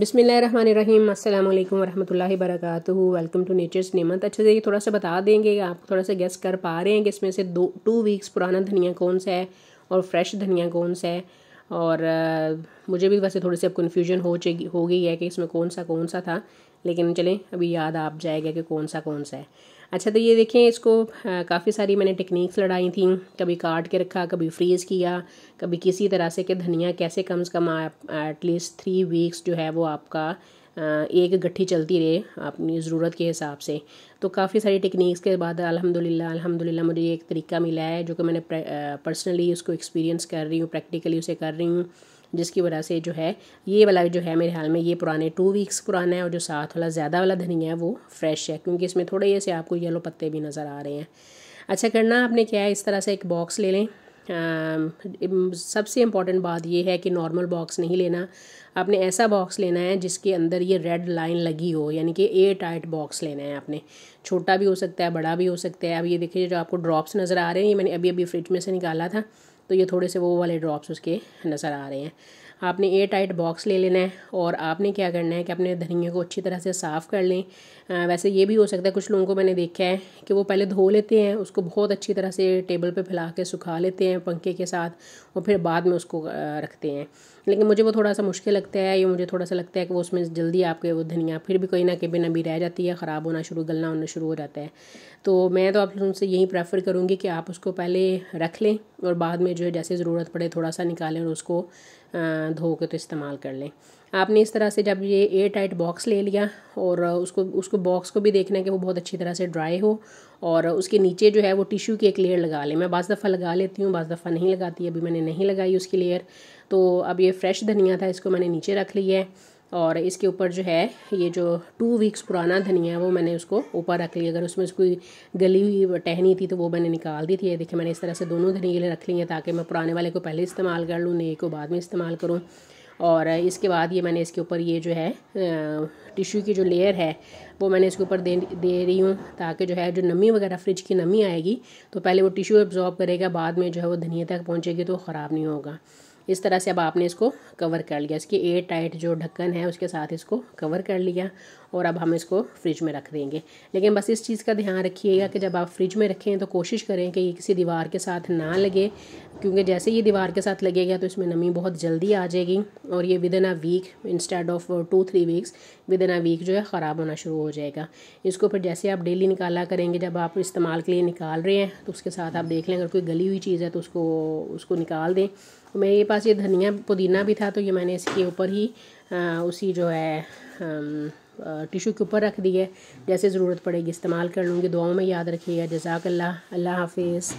बिसमीम अल्लाम वरहमल वर्क वेलकम टू नेचर्स नेमत अच्छे से ये थोड़ा सा बता देंगे आप थोड़ा सा गेस कर पा रहे हैं कि इसमें से दो टू वीक्स पुराना धनिया कौन सा है और फ्रेश धनिया कौन सा है और मुझे भी वैसे थोड़ी सी अब कन्फ्यूजन हो चेगी हो गई है कि इसमें कौन सा कौन सा था लेकिन चलें अभी याद आप जाएगा कि कौन सा कौन सा है अच्छा तो ये देखें इसको काफ़ी सारी मैंने टेक्निक्स लड़ाई थी कभी काट के रखा कभी फ्रीज़ किया कभी किसी तरह से कि धनिया कैसे कम से कम एटलीस्ट थ्री वीक्स जो है वो आपका एक गट्ठी चलती रहे अपनी ज़रूरत के हिसाब से तो काफ़ी सारी टेक्निक्स के बाद अल्हम्दुलिल्लाह अल्हम्दुलिल्लाह मुझे एक तरीका मिला है जो कि मैंने पर्सनली उसको एक्सपीरियंस कर रही हूँ प्रैक्टिकली उसे कर रही हूँ जिसकी वजह से जो है ये वाला जो है मेरे हाल में ये पुराने टू वीक्स पुराना है और जो साथ वाला ज़्यादा वाला धनिया है वो फ्रेश है क्योंकि इसमें थोड़े से आपको येलो पत्ते भी नज़र आ रहे हैं अच्छा करना आपने क्या है इस तरह से एक बॉक्स ले लें Um, mm, सबसे इम्पॉर्टेंट बात यह है कि नॉर्मल बॉक्स नहीं लेना आपने ऐसा बॉक्स लेना है जिसके अंदर ये रेड लाइन लगी हो यानी कि ए टाइट बॉक्स लेना है आपने छोटा भी हो सकता है बड़ा भी हो सकता है अब ये देखिए जो आपको ड्रॉप्स नज़र आ रहे हैं ये मैंने अभी अभी फ्रिज में से निकाला था तो ये थोड़े से वो वाले ड्रॉप्स उसके नज़र आ रहे हैं आपने एयर टाइट बॉक्स ले लेना है और आपने क्या करना है कि अपने धनिया को अच्छी तरह से साफ़ कर लें आ, वैसे ये भी हो सकता है कुछ लोगों को मैंने देखा है कि वो पहले धो लेते हैं उसको बहुत अच्छी तरह से टेबल पे फैला के सुखा लेते हैं पंखे के साथ और फिर बाद में उसको रखते हैं लेकिन मुझे वो थोड़ा सा मुश्किल लगता है या मुझे थोड़ा सा लगता है कि वो उसमें जल्दी आपके वो धनिया फिर भी कोई ना कहीं भी रह जाती है ख़राब होना शुरू गलना होना शुरू हो जाता है तो मैं तो आप उनसे यही प्रेफर करूँगी कि आप उसको पहले रख लें और बाद में जो है जैसे ज़रूरत पड़े थोड़ा सा निकालें और उसको धो के तो इस्तेमाल कर लें आपने इस तरह से जब ये एयर टाइट बॉक्स ले लिया और उसको उसको बॉक्स को भी देखना है कि वो बहुत अच्छी तरह से ड्राई हो और उसके नीचे जो है वो टिश्यू की एक लेयर लगा लें मैं बस दफ़ा लगा लेती हूँ बाज़ दफ़ा नहीं लगाती अभी मैंने नहीं लगाई उसकी लेयर तो अब ये फ्रेश धनिया था इसको मैंने नीचे रख लिया है और इसके ऊपर जो है ये जो टू वीक्स पुराना धनिया है वो मैंने उसको ऊपर रख लिया अगर उसमें कोई गली हुई टहनी थी तो वो मैंने निकाल दी थी देखिए मैंने इस तरह से दोनों धनिया रख लिए ताकि मैं पुराने वाले को पहले इस्तेमाल कर लूँ नए को बाद में इस्तेमाल करूँ और इसके बाद ये मैंने इसके ऊपर ये जो है टिश्यू की जो लेयर है वो मैंने इसके ऊपर दे दे रही हूँ ताकि जो है जो नमी वगैरह फ्रिज की नमी आएगी तो पहले वो टिश्यू एब्जॉर्ब करेगा बाद में जो है वो धनिया तक पहुँचेगी तो ख़राब नहीं होगा इस तरह से अब आपने इसको कवर कर लिया इसकी एयर टाइट जो ढक्कन है उसके साथ इसको कवर कर लिया और अब हम इसको फ्रिज में रख देंगे लेकिन बस इस चीज़ का ध्यान रखिएगा कि जब आप फ्रिज में रखें तो कोशिश करें कि ये किसी दीवार के साथ ना लगे क्योंकि जैसे ये दीवार के साथ लगेगा तो इसमें नमी बहुत जल्दी आ जाएगी और ये within a week instead of two three weeks within a week जो है ख़राब होना शुरू हो जाएगा इसको फिर जैसे आप डेली निकाला करेंगे जब आप इस्तेमाल के लिए निकाल रहे हैं तो उसके साथ आप देख लें अगर कोई गली हुई चीज़ है तो उसको उसको निकाल दें तो मेरे पास ये धनिया पुदीना भी था तो ये मैंने इसके ऊपर ही आ, uh, उसी जो है आ, um, टिशू के ऊपर रख दी है जैसे ज़रूरत पड़ेगी इस्तेमाल कर लूँगी दुआओं में याद रखिएगा जजाक अल्लाह अल्लाह हाफिज़